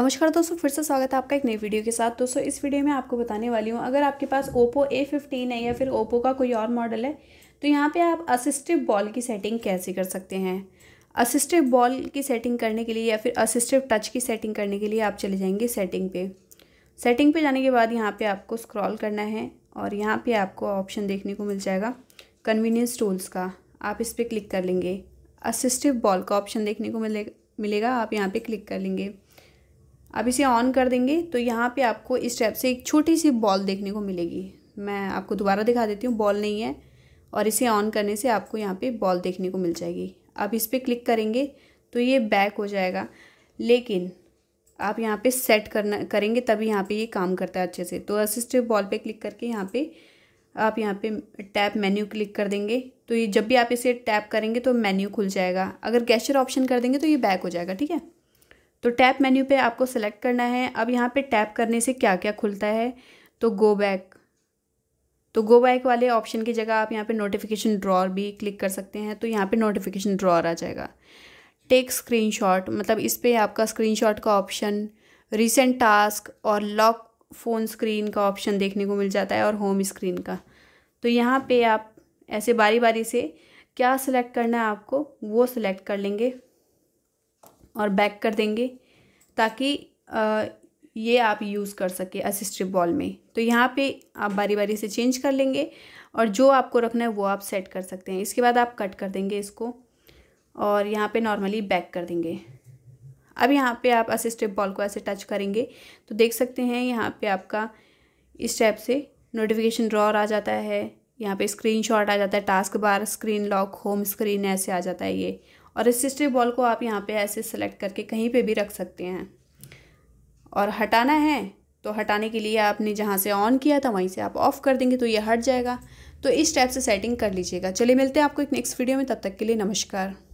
नमस्कार दोस्तों फिर से स्वागत है आपका एक नई वीडियो के साथ दोस्तों इस वीडियो में आपको बताने वाली हूँ अगर आपके पास ओप्पो ए फिफ्टीन है या फिर ओप्पो का कोई और मॉडल है तो यहाँ पे आप असिस्टिव बॉल की सेटिंग कैसे कर सकते हैं असिस्टिव बॉल की सेटिंग करने के लिए या फिर असिस्टिव टच की सेटिंग करने के लिए आप चले जाएंगे सेटिंग पे सेटिंग पे जाने के बाद यहाँ पे आपको स्क्रॉल करना है और यहाँ पे आपको ऑप्शन देखने को मिल जाएगा कन्वीनियंस टूल्स का आप इस पर क्लिक कर लेंगे असिस्टिव बॉल का ऑप्शन देखने को मिलेगा मिलेगा आप यहाँ पर क्लिक कर लेंगे आप इसे ऑन कर देंगे तो यहाँ पे आपको इस टाइप से एक छोटी सी बॉल देखने को मिलेगी मैं आपको दोबारा दिखा देती हूँ बॉल नहीं है और इसे ऑन करने से आपको यहाँ पे बॉल देखने को मिल जाएगी आप इस पर क्लिक करेंगे तो ये बैक हो जाएगा लेकिन आप यहाँ पे सेट करना करेंगे तभी यहाँ पे ये काम करता है अच्छे से तो असिस्टिव बॉल पे क्लिक करके यहाँ पे आप यहाँ पे टैप मेन्यू क्लिक कर देंगे तो ये जब भी आप इसे टैप करेंगे तो मेन्यू खुल जाएगा अगर गैशर ऑप्शन कर देंगे तो ये बैक हो जाएगा ठीक है तो टैप मेन्यू पे आपको सेलेक्ट करना है अब यहाँ पे टैप करने से क्या क्या खुलता है तो गो बैक तो गो बैक वाले ऑप्शन की जगह आप यहाँ पे नोटिफिकेशन ड्रॉर भी क्लिक कर सकते हैं तो यहाँ पे नोटिफिकेशन ड्रॉर आ जाएगा टेक स्क्रीनशॉट मतलब इस पर आपका स्क्रीनशॉट का ऑप्शन रिसेंट टास्क और लॉक फ़ोन स्क्रीन का ऑप्शन देखने को मिल जाता है और होम स्क्रीन का तो यहाँ पर आप ऐसे बारी बारी से क्या सिलेक्ट करना है आपको वो सिलेक्ट कर लेंगे और बैक कर देंगे ताकि ये आप यूज़ कर सके असिस्टिव बॉल में तो यहाँ पे आप बारी बारी से चेंज कर लेंगे और जो आपको रखना है वो आप सेट कर सकते हैं इसके बाद आप कट कर देंगे इसको और यहाँ पे नॉर्मली बैक कर देंगे अब यहाँ पे आप असिस्टिव बॉल को ऐसे टच करेंगे तो देख सकते हैं यहाँ पे आपका इस टाइप से नोटिफिकेशन ड्रॉर आ जाता है यहाँ पे स्क्रीनशॉट आ जाता है task bar screen lock home screen ऐसे आ जाता है ये और रेसिस्टिव बॉल को आप यहाँ पे ऐसे सेलेक्ट करके कहीं पे भी रख सकते हैं और हटाना है तो हटाने के लिए आपने जहाँ से ऑन किया था वहीं से आप ऑफ़ कर देंगे तो ये हट जाएगा तो इस टाइप से सेटिंग कर लीजिएगा चलिए मिलते हैं आपको एक नेक्स्ट वीडियो में तब तक के लिए नमस्कार